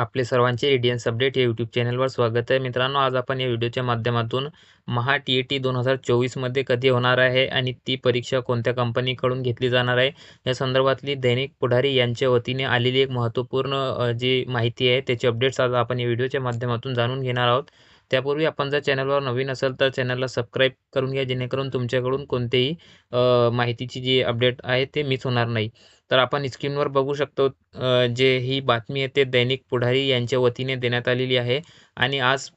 आपले सर्वांचे Radiance update या यूट्यूब चॅनलवर स्वागत आहे मित्रांनो आज आपण या व्हिडिओच्या माध्यमातून महा टी ए टी दोन हजार चोवीसमध्ये कधी होणार आहे आणि ती परीक्षा कोणत्या कंपनीकडून घेतली जाणार आहे या संदर्भातली दैनिक पुढारी यांच्या वतीने आलेली एक महत्त्वपूर्ण जी माहिती आहे त्याचे अपडेट्स आज आपण या व्हिडिओच्या माध्यमातून जाणून घेणार आहोत त्यापूर्वी आपण जर चॅनलवर नवीन असेल तर चॅनलला सबस्क्राईब करून घ्या जेणेकरून तुमच्याकडून कोणतेही माहितीची जी अपडेट आहे ते मिस होणार नाही तर आपण स्क्रीनवर बघू शकतो जे ही बातमी आहे ते दैनिक पुढारी यांच्या वतीने देण्यात आलेली आहे आणि आज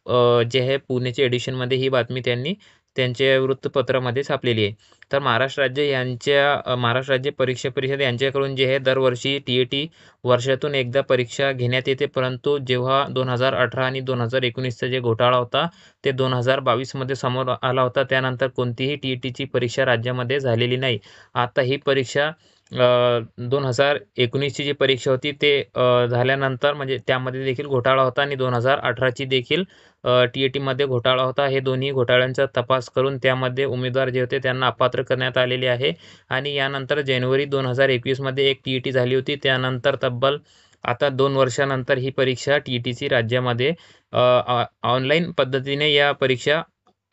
जे आहे पुणेच्या एडिशनमध्ये ही बातमी त्यांनी त्यांच्या वृत्तपत्रामध्ये छापलेली आहे तर महाराष्ट्र राज्य यांच्या महाराष्ट्र राज्य परीक्षा परिषद यांच्याकडून जे आहे दरवर्षी टी ए टी वर्षातून एकदा परीक्षा घेण्यात येते परंतु जेव्हा दोन हजार अठरा आणि दोन हजार एकोणीसचा जे घोटाळा होता ते दोन हजार बावीसमध्ये समोर आला होता त्यानंतर कोणतीही टी ई टीची परीक्षा राज्यामध्ये झालेली नाही आता ही परीक्षा दोन हजार एकोणीसची जी परीक्षा होती ते झाल्यानंतर म्हणजे त्यामध्ये देखील घोटाळा होता आणि दोन हजार अठराची देखील टी ए टीमध्ये घोटाळा होता हे दोन्ही घोटाळ्यांचा तपास करून त्यामध्ये उमेदवार जे होते त्यांना अपात्र करण्यात आलेले आहे आणि यानंतर जानेवारी दोन हजार एकवीसमध्ये एक टी ई टी झाली होती त्यानंतर तब्बल आता दोन वर्षानंतर ही परीक्षा टी ई टीची राज्यामध्ये ऑनलाईन पद्धतीने या परीक्षा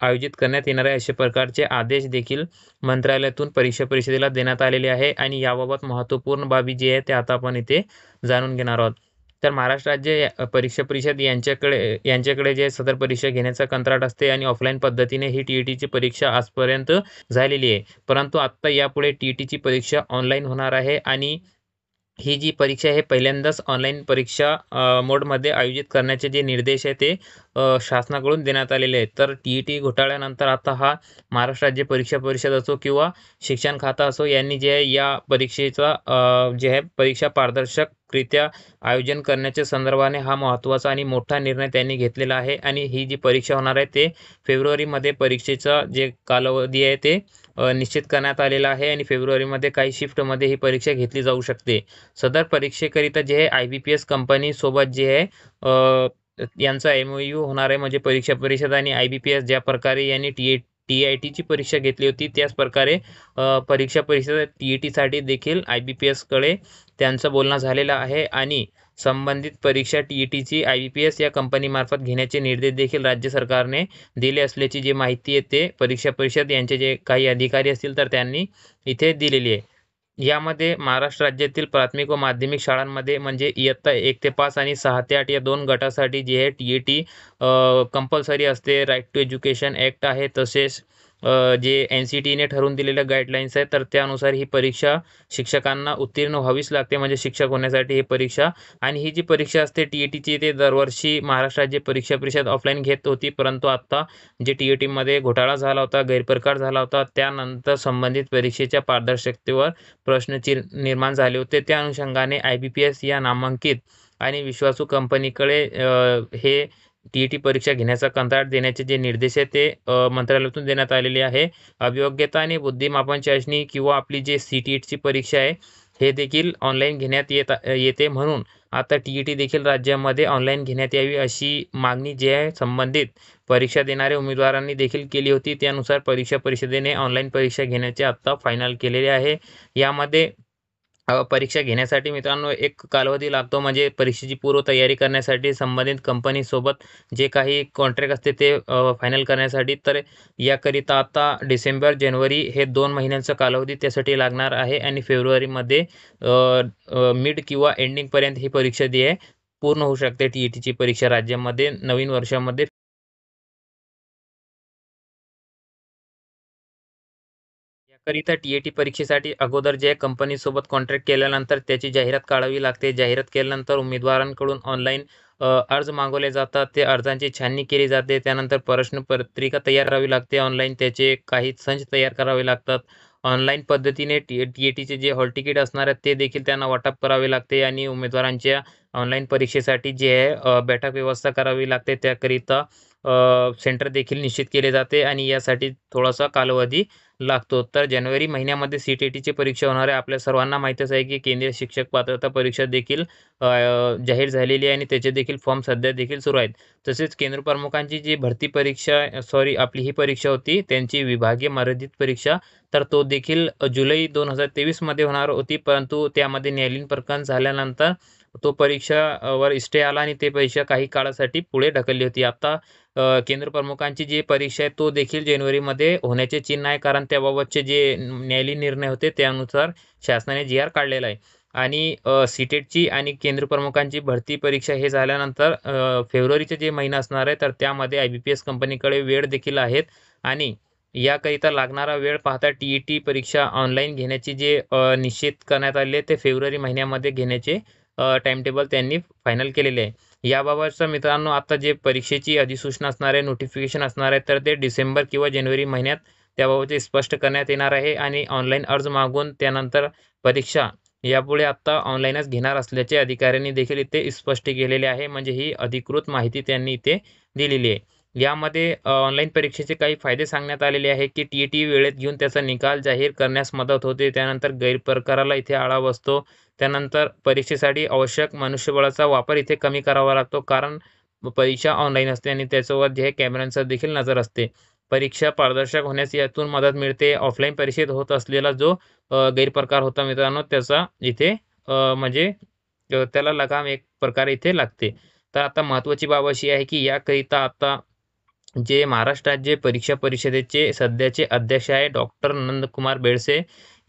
आयोजित करण्यात येणार आहे अशा प्रकारचे आदेश देखील मंत्रालयातून परीक्षा परिषदेला देण्यात आलेले आहे आणि याबाबत महत्त्वपूर्ण बाबी जी आहे ते आता आपण इथे जाणून घेणार आहोत तर महाराष्ट्र राज्य परीक्षा परिषद यांच्याकडे यांच्याकडे जे सदर परीक्षा घेण्याचा कंत्राट असते आणि ऑफलाईन पद्धतीने ही टी e ई परीक्षा आजपर्यंत झालेली आहे परंतु आत्ता यापुढे टी e ई परीक्षा ऑनलाईन होणार आहे आणि ही जी परीक्षा आहे पहिल्यांदाच ऑनलाईन परीक्षा मोडमध्ये आयोजित करण्याचे जे निर्देश आहे ते शासनाकडून देण्यात आलेले आहेत तर टी ई टी घोटाळ्यानंतर आता हा महाराष्ट्र राज्य परीक्षा परिषद असो किंवा शिक्षण खाता असो यांनी जे आहे या परीक्षेचा जे आहे परीक्षा पारदर्शकरित्या आयोजन करण्याच्या संदर्भाने हा महत्त्वाचा आणि मोठा निर्णय त्यांनी घेतलेला आहे आणि ही जी परीक्षा होणार आहे ते फेब्रुवारीमध्ये परीक्षेचा जे कालावधी आहे ते निश्चित करण्यात आलेला आहे आणि फेब्रुवारीमध्ये काही शिफ्टमध्ये ही परीक्षा घेतली जाऊ शकते सदर परीक्षेकरिता जे आहे आय बी पी एस कंपनीसोबत जे आहे यांचा एम ओ यू होणार आहे म्हणजे परीक्षा परिषद आणि आय बी पी एस ज्या प्रकारे यांनी टी ए टी आय टीची परीक्षा घेतली होती त्याच प्रकारे परीक्षा परिषद टी ई टीसाठी देखील आय बी पी एसकडे त्यांचं बोलणं झालेलं आहे आणि संबंधित परीक्षा टी ई टीची आय बी पी एस या कंपनीमार्फत घेण्याचे निर्देश देखील राज्य सरकारने दिले असल्याची जी माहिती आहे ते परीक्षा परिषद यांचे जे काही अधिकारी असतील तर त्यांनी इथे दिलेली आहे यामध्ये महाराष्ट्र राज्यातील प्राथमिक व माध्यमिक शाळांमध्ये म्हणजे इयत्ता एक ते पाच आणि सहा ते आठ या दोन गटासाठी जे आहे टी ई टी कंपल्सरी असते राईट टू एज्युकेशन ॲक्ट आहे तसेच जे एन सी टीने ठरवून दिलेल्या गाईडलाईन्स आहेत तर त्यानुसार ही परीक्षा शिक्षकांना उत्तीर्ण व्हावीच लागते म्हणजे शिक्षक होण्यासाठी ही परीक्षा आणि ही जी परीक्षा असते टी ई e टीची ते दरवर्षी महाराष्ट्र राज्य परीक्षा परिषद ऑफलाईन घेत होती परंतु आत्ता जे टी ए e टीमध्ये घोटाळा झाला होता गैरप्रकार झाला होता त्यानंतर संबंधित परीक्षेच्या पारदर्शकतेवर प्रश्नचिन्ह निर्माण झाले होते त्या अनुषंगाने आय बी पी एस या नामांकित आणि विश्वासू कंपनीकडे हे टी ई टी परीक्षा घेण्याचा कंत्राट देण्याचे जे निर्देश आहे ते मंत्रालयातून देण्यात आलेले आहे अभियोग्यता आणि बुद्धिमापन चाचणी किंवा आपली जे सी टी ईटची परीक्षा आहे हे देखील ऑनलाईन घेण्यात येत येते म्हणून आता टी ई टी देखील राज्यामध्ये ऑनलाईन घेण्यात यावी अशी मागणी जी आहे संबंधित परीक्षा देणाऱ्या उमेदवारांनी देखील केली होती त्यानुसार परीक्षा परिषदेने ऑनलाईन परीक्षा घेण्याचे आत्ता फायनल केलेले आहे यामध्ये परीक्षा घेण्यासाठी मित्रांनो एक कालावधी लागतो म्हणजे परीक्षेची पूर्वतयारी करण्यासाठी संबंधित कंपनीसोबत जे काही कॉन्ट्रॅक्ट असते ते फायनल करण्यासाठी तर याकरिता आता डिसेंबर जानेवारी हे दोन महिन्यांचा कालावधी त्यासाठी लागणार आहे आणि फेब्रुवारीमध्ये मिड किंवा एंडिंगपर्यंत ही परीक्षा जी आहे पूर्ण होऊ शकते टी ई e टीची परीक्षा राज्यामध्ये नवीन वर्षामध्ये ए टी परीक्षेसाठी अगोदर जे कंपनीसोबत कॉन्ट्रॅक्ट केल्यानंतर त्याची जाहिरात काढावी लागते जाहिरात केल्यानंतर उमेदवारांकडून ऑनलाईन अर्ज मागवले जातात ते अर्जांची छाननी केली जाते त्यानंतर प्रश्नपत्रिका तयार करावी लागते ऑनलाईन त्याचे काही संच तयार करावे लागतात ऑनलाईन पद्धतीने टी टी ए जे हॉल तिकीट असणार आहेत ते देखील त्यांना वाटप करावे लागते आणि उमेदवारांच्या ऑनलाईन परीक्षेसाठी जे आहे बैठक व्यवस्था करावी लागते त्याकरिता सेंटर देखील निश्चित केले जाते आणि यासाठी थोडासा कालावधी लागतो तर जानेवारी महिन्यामध्ये सी टी टीची परीक्षा होणार आहे आपल्या सर्वांना माहीतच आहे की केंद्रीय शिक्षक पात्रता परीक्षा देखील जाहीर झालेली आहे आणि त्याचे देखील फॉर्म सध्या देखील सुरू आहेत तसेच केंद्र प्रमुखांची जी भरती परीक्षा सॉरी आपली ही परीक्षा होती त्यांची विभागीय मर्यादित परीक्षा तर तो देखील जुलै दोन हजार तेवीसमध्ये होणार होती परंतु त्यामध्ये न्यायालयीन प्रकरण झाल्यानंतर तो परीक्षा वर स्टे आला आणि ते परीक्षा काही काळासाठी पुढे ढकलली होती आता केंद्र प्रमुखांची जी परीक्षा आहे तो देखील जानेवारीमध्ये होण्याचे चिन्ह आहे कारण त्याबाबतचे जे न्यायालयीन निर्णय होते त्यानुसार शासनाने जी आर काढलेला आहे आणि सीटेटची आणि केंद्र प्रमुखांची भरती परीक्षा हे झाल्यानंतर फेब्रुवारीचे जे महिना असणार आहे तर त्यामध्ये आय बी पी एस कंपनीकडे वेळ देखील आहेत आणि याकरिता लागणारा वेळ पाहता टी ई टी परीक्षा ऑनलाईन घेण्याची जे निश्चित करण्यात आले ते फेब्रुवारी महिन्यामध्ये घेण्याचे टाईमटेबल त्यांनी फायनल केलेले आहे याबाबतचं मित्रांनो आता जे परीक्षेची अधिसूचना असणार आहे नोटिफिकेशन असणार आहे तर ते डिसेंबर किंवा जानेवारी महिन्यात त्याबाबतचे स्पष्ट करण्यात येणार आहे आणि ऑनलाईन अर्ज मागून त्यानंतर परीक्षा यापुढे आत्ता ऑनलाईनच घेणार असल्याचे अधिकाऱ्यांनी देखील इथे स्पष्ट केलेले आहे म्हणजे ही अधिकृत माहिती त्यांनी इथे दिलेली आहे यामध्ये ऑनलाईन परीक्षेचे काही फायदे सांगण्यात आलेले आहे की टी ई टी वेळेत घेऊन त्याचा निकाल जाहीर करण्यास मदत होते त्यानंतर गैरप्रकाराला इथे आळा बसतो त्यानंतर परीक्षेसाठी आवश्यक मनुष्यबळाचा वापर इथे कमी करावा लागतो कारण परीक्षा ऑनलाईन असते आणि त्याच्यावर जे कॅमेऱ्यांचा देखील नजर असते परीक्षा पारदर्शक होण्यास यातून मदत मिळते ऑफलाईन परीक्षेत होत असलेला जो गैरप्रकार होता मित्रांनो त्याचा इथे म्हणजे त्याला लगाम एक प्रकार इथे लागते तर आता महत्त्वाची बाब अशी आहे की याकरिता आता जे महाराष्ट्र राज्य परीक्षा परिषदेचे सध्याचे अध्यक्ष आहे डॉक्टर नंदकुमार बेडसे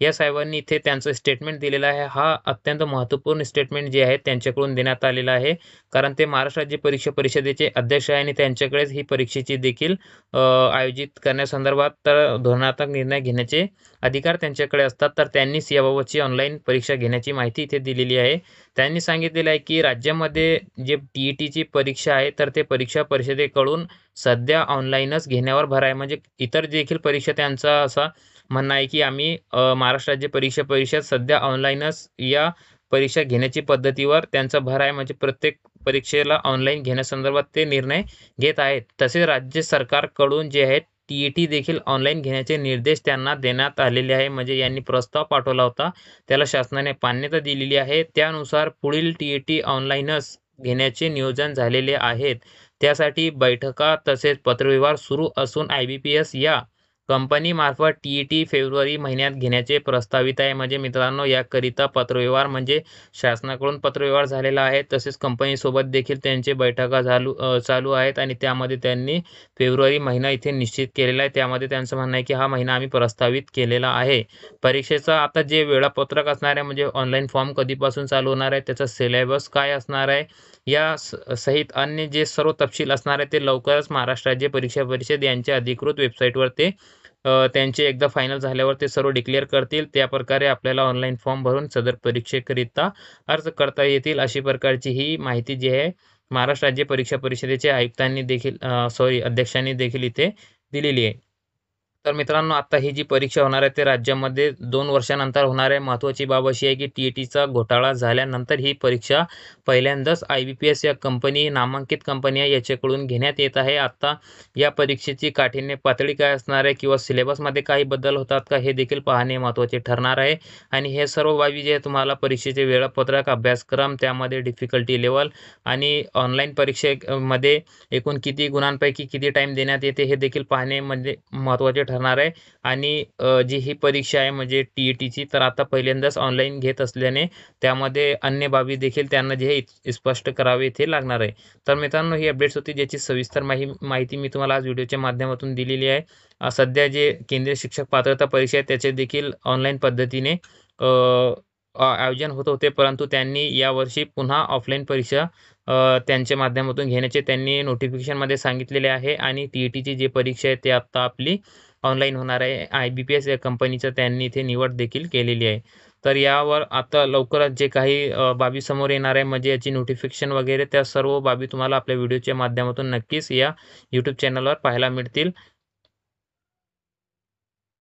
या साहेबांनी इथे त्यांचं स्टेटमेंट दिलेलं आहे हा अत्यंत महत्त्वपूर्ण स्टेटमेंट जे आहे त्यांच्याकडून देण्यात आलेला आहे कारण ते महाराष्ट्र राज्य परीक्षा परिषदेचे अध्यक्ष आहे आणि त्यांच्याकडेच ही परीक्षेची देखील आयोजित करण्यासंदर्भात तर धोरणात्मक निर्णय घेण्याचे अधिकार त्यांच्याकडे असतात तर त्यांनीच याबाबतची ऑनलाईन परीक्षा घेण्याची माहिती इथे दिलेली आहे त्यांनी सांगितलेलं आहे की राज्यामध्ये जे टी ई e टीची परीक्षा आहे तर ते परीक्षा परिषदेकडून सध्या ऑनलाईनच घेण्यावर भर आहे म्हणजे इतर देखील परीक्षा त्यांचा असा म्हणणं आहे की आम्ही महाराष्ट्र राज्य परीक्षा परिषद सध्या ऑनलाईनच या परीक्षा घेण्याची पद्धतीवर त्यांचा भर आहे म्हणजे प्रत्येक परीक्षेला ऑनलाईन घेण्यासंदर्भात ते निर्णय घेत आहेत तसेच राज्य सरकारकडून जे आहेत टी ई टी देखील ऑनलाईन घेण्याचे निर्देश त्यांना देण्यात आलेले आहे म्हणजे यांनी प्रस्ताव पाठवला होता त्याला शासनाने मान्यता दिलेली आहे त्यानुसार पुढील टी ई टी ऑनलाईनच घेण्याचे नियोजन झालेले आहेत त्यासाठी बैठका तसेच पत्रव्यवहार सुरू असून आय बी पी एस या कंपनीमार्फत टी ई e टी फेब्रुवारी महिन्यात घेण्याचे प्रस्तावित आहे म्हणजे मित्रांनो याकरिता पत्रव्यवहार म्हणजे शासनाकडून पत्रव्यवहार झालेला आहे तसेच कंपनीसोबत देखील त्यांचे बैठका झालू चालू आहेत आणि त्यामध्ये त्यांनी फेब्रुवारी महिना इथे निश्चित केलेला आहे त्यामध्ये त्यांचं म्हणणं आहे की हा महिना आम्ही प्रस्तावित केलेला आहे परीक्षेचं आता जे वेळापत्रक असणार आहे म्हणजे ऑनलाईन फॉर्म कधीपासून चालू होणार आहे त्याचा सिलेबस काय असणार आहे या सहित अन्य जे सर्व तपशील असणार आहे ते लवकरच महाराष्ट्र राज्य परीक्षा परिषद यांच्या अधिकृत वेबसाईटवर ते त्यांचे एकदा फायनल झाल्यावर ते सर्व डिक्लेअर करतील त्या प्रकारे आपल्याला ऑनलाईन फॉर्म भरून सदर परीक्षेकरिता अर्ज करता येतील अशी प्रकारची ही माहिती जी आहे महाराष्ट्र राज्य परीक्षा परिषदेच्या आयुक्तांनी देखील सॉरी अध्यक्षांनी देखील इथे दिलेली आहे तर मित्रांनो आता ही जी परीक्षा होणार आहे ते राज्यामध्ये दोन वर्षानंतर होणार आहे महत्त्वाची बाब अशी आहे की टी ई टीचा घोटाळा झाल्यानंतर ही परीक्षा पहिल्यांदाच आय बी पी एस या कंपनी नामांकित कंपनी आहे याच्याकडून घेण्यात येत आहे आत्ता या परीक्षेची काठीण्य पातळी काय असणार आहे किंवा सिलेबसमध्ये काही बदल होतात का हे देखील पाहणे महत्त्वाचे ठरणार आहे आणि हे सर्व बाबी जे तुम्हाला परीक्षेचे वेळापत्रक अभ्यासक्रम त्यामध्ये डिफिकल्टी लेवल आणि ऑनलाईन परीक्षेमध्ये एकूण किती गुणांपैकी किती टाईम देण्यात येते हे देखील पाहणे म्हणजे महत्त्वाचे ठर ठरणार आहे आणि जी ही परीक्षा आहे म्हणजे टी ई e टीची तर आता पहिल्यांदाच ऑनलाईन घेत असल्याने त्यामध्ये अन्य बाबी देखील त्यांना जे हे स्पष्ट करावे इथे लागणार आहे तर मित्रांनो ही अपडेट्स होती ज्याची सविस्तर माहि माहिती मी तुम्हाला आज व्हिडिओच्या माध्यमातून दिलेली आहे सध्या जे केंद्रीय शिक्षक पात्रता परीक्षा आहे त्याचे देखील ऑनलाईन पद्धतीने आयोजन होत होते परंतु त्यांनी यावर्षी पुन्हा ऑफलाईन परीक्षा त्यांच्या माध्यमातून घेण्याचे त्यांनी नोटिफिकेशनमध्ये सांगितलेले आहे आणि टी ई e टीची जी परीक्षा आहे ते आत्ता आपली ऑनलाईन होणार आहे आय बी पी एस या कंपनीचं त्यांनी इथे निवड देखील केलेली आहे तर यावर आता लवकरच जे काही बाबी समोर येणार आहे म्हणजे याची नोटिफिकेशन वगैरे त्या सर्व बाबी तुम्हाला आपल्या व्हिडिओच्या माध्यमातून नक्कीच या यूट्यूब चॅनलवर पाहायला मिळतील